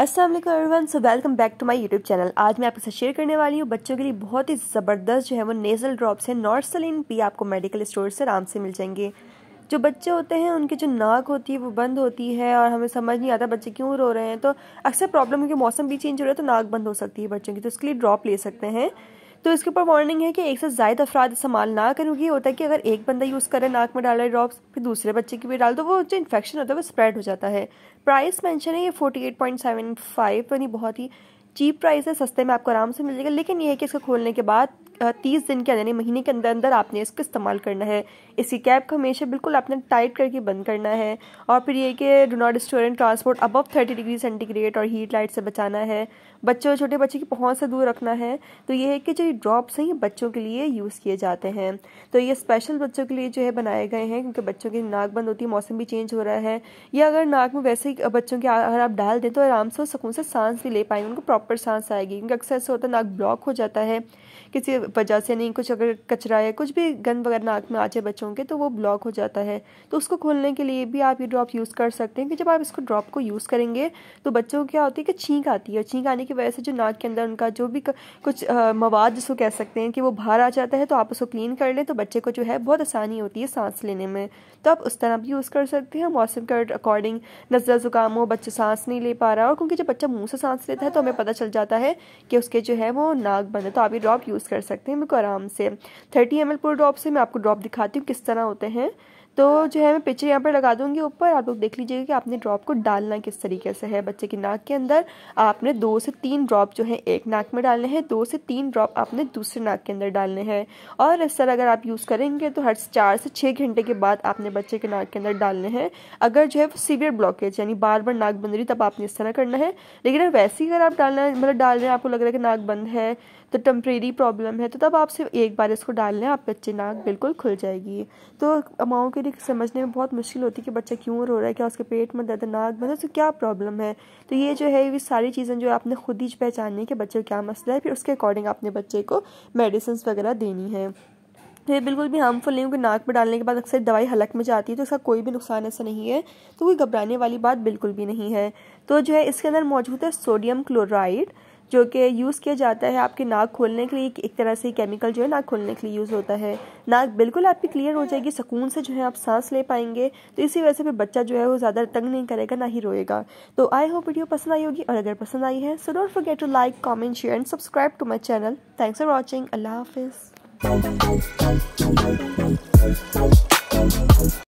असल everyone so welcome back to my YouTube channel आज मैं आपके साथ शेयर करने वाली हूँ बच्चों के लिए बहुत ही ज़बरदस्त जो है वो नेज़ल ड्रॉप्स हैं नॉर्सलिन सलिन भी आपको मेडिकल स्टोर से आराम से मिल जाएंगे जो बच्चे होते हैं उनकी जो नाक होती है वो बंद होती है और हमें समझ नहीं आता बच्चे क्यों रो रहे हैं तो अक्सर प्रॉब्लम क्योंकि मौसम भी चेंज हो रहा है तो नाक बंद हो सकती है बच्चों की तो उसके लिए ड्रॉप ले सकते हैं तो इसके ऊपर वार्निंग है कि एक से ज़्यादा अफराद इस्तेमाल ना करें क्योंकि होता है कि अगर एक बंदा यूज़ करे नाक में डाला ड्रॉप्स फिर दूसरे बच्चे की भी डाल दो वो जो इन्फेक्शन होता है वो स्प्रेड हो जाता है प्राइस मैंशन है ये forty eight point seven five यानी बहुत ही चीप प्राइस है सस्ते में आपको आराम से मिल जाएगा लेकिन ये है कि इसको खोलने के बाद तीस दिन के यानी महीने के अंदर अंदर आपने इसको इस्तेमाल करना है इसकी कैब को हमेशा बिल्कुल आपने टाइट करके बंद करना है और फिर ये कि do not store and transport above thirty degree centigrade और हीट लाइट से बचाना है बच्चों छोटे बच्चे की पहुँच से दूर रखना है तो ये है कि जो ड्रॉप्स हैं ये बच्चों के लिए यूज़ किए जाते हैं तो ये स्पेशल बच्चों के लिए जो है बनाए गए हैं क्योंकि बच्चों की नाक बंद होती है मौसम भी चेंज हो रहा है या अगर नाक में वैसे ही बच्चों के अगर आप डाल दें तो आराम से सुकून से सांस भी ले पाएंगे उनको प्रॉपर प्रॉपर सांस आएगी क्योंकि अक्सर ऐसा होता है नाक ब्लॉक हो जाता है किसी वजह से नहीं कुछ अगर कचरा या कुछ भी गंद वगैरह नाक में आ जाए बच्चों के तो वो ब्लॉक हो जाता है तो उसको खोलने के लिए भी आप ये ड्रॉप यूज़ कर सकते हैं कि जब आप इसको ड्रॉप को यूज़ करेंगे तो बच्चों को क्या होती है कि छींक आती है छींक आने की वजह से जो नाक के अंदर उनका जो भी कुछ मवाद जिसको कह सकते हैं कि वो बाहर आ जाता है तो आप उसको क्लीन कर लें तो बच्चे को जो है बहुत आसानी होती है सांस लेने में तो आप उस तरह भी यूज़ कर सकते हैं मौसम के अकॉर्डिंग नजर ज़ुकाम हो बच्चा सांस नहीं ले पा रहा और क्योंकि जब बच्चा मुँह से सांस लेता है तो हमें पता चल जाता है कि उसके जो है वो नाक बंद है तो आप ये ड्रॉप यूज़ कर सकते हैं बिल्कुल आराम से थर्टी एम पूरे ड्रॉप से मैं आपको ड्रॉप दिखाती हूँ किस तरह होते हैं तो जो है मैं पिक्चर यहाँ पर लगा दूंगी ऊपर आप लोग देख लीजिएगा कि आपने ड्रॉप को डालना किस तरीके से है बच्चे की नाक के अंदर आपने दो से तीन ड्रॉप जो है एक नाक में डालने हैं दो से तीन ड्रॉप आपने दूसरे नाक के अंदर डालने हैं और इस तरह अगर आप यूज़ करेंगे तो हर चार से छः घंटे के बाद आपने बच्चे के नाक के अंदर डालने हैं अगर जो है वो सीवियर ब्लॉकेज यानी बार बार नाक बंद रही तब आपने इस तरह करना है लेकिन अगर वैसे ही अगर आप डालना मतलब डाल रहे हैं आपको लग रहा है कि नाक बंद है तो टेम्परेरी प्रॉब्लम है तो तब आप सिर्फ एक बार इसको डाल लें आप बच्चे नाक बिल्कुल खुल जाएगी तो अमाओं के मेरे समझने में बहुत मुश्किल होती है कि बच्चा क्यों रो रहा है क्या उसके पेट में दर्दनाक मतलब उसको क्या प्रॉब्लम है तो ये जो है ये सारी चीज़ें जो आपने खुद ही पहचाननी है कि बच्चे को क्या मसला है फिर उसके अकॉर्डिंग आपने बच्चे को मेडिसिन वगैरह देनी है तो ये बिल्कुल भी हार्मफुल नहीं क्योंकि नाक में डालने के बाद अक्सर दवाई हलक में जाती है तो इसका कोई भी नुकसान ऐसा नहीं है तो कोई घबराने वाली बात बिल्कुल भी नहीं है तो जो है इसके अंदर मौजूद है सोडियम क्लोराइड जो कि यूज़ किया जाता है आपके नाक खोलने के लिए एक तरह से केमिकल जो है नाक खोलने के लिए यूज़ होता है नाक बिल्कुल आपकी क्लियर हो जाएगी सुकून से जो है आप सांस ले पाएंगे तो इसी वजह से फिर बच्चा जो है वो ज़्यादा तंग नहीं करेगा ना ही रोएगा तो आई होप वीडियो पसंद आई होगी और अगर पसंद आई है so don't forget to like comment share and subscribe to my channel thanks for watching अल्लाह हाफिज़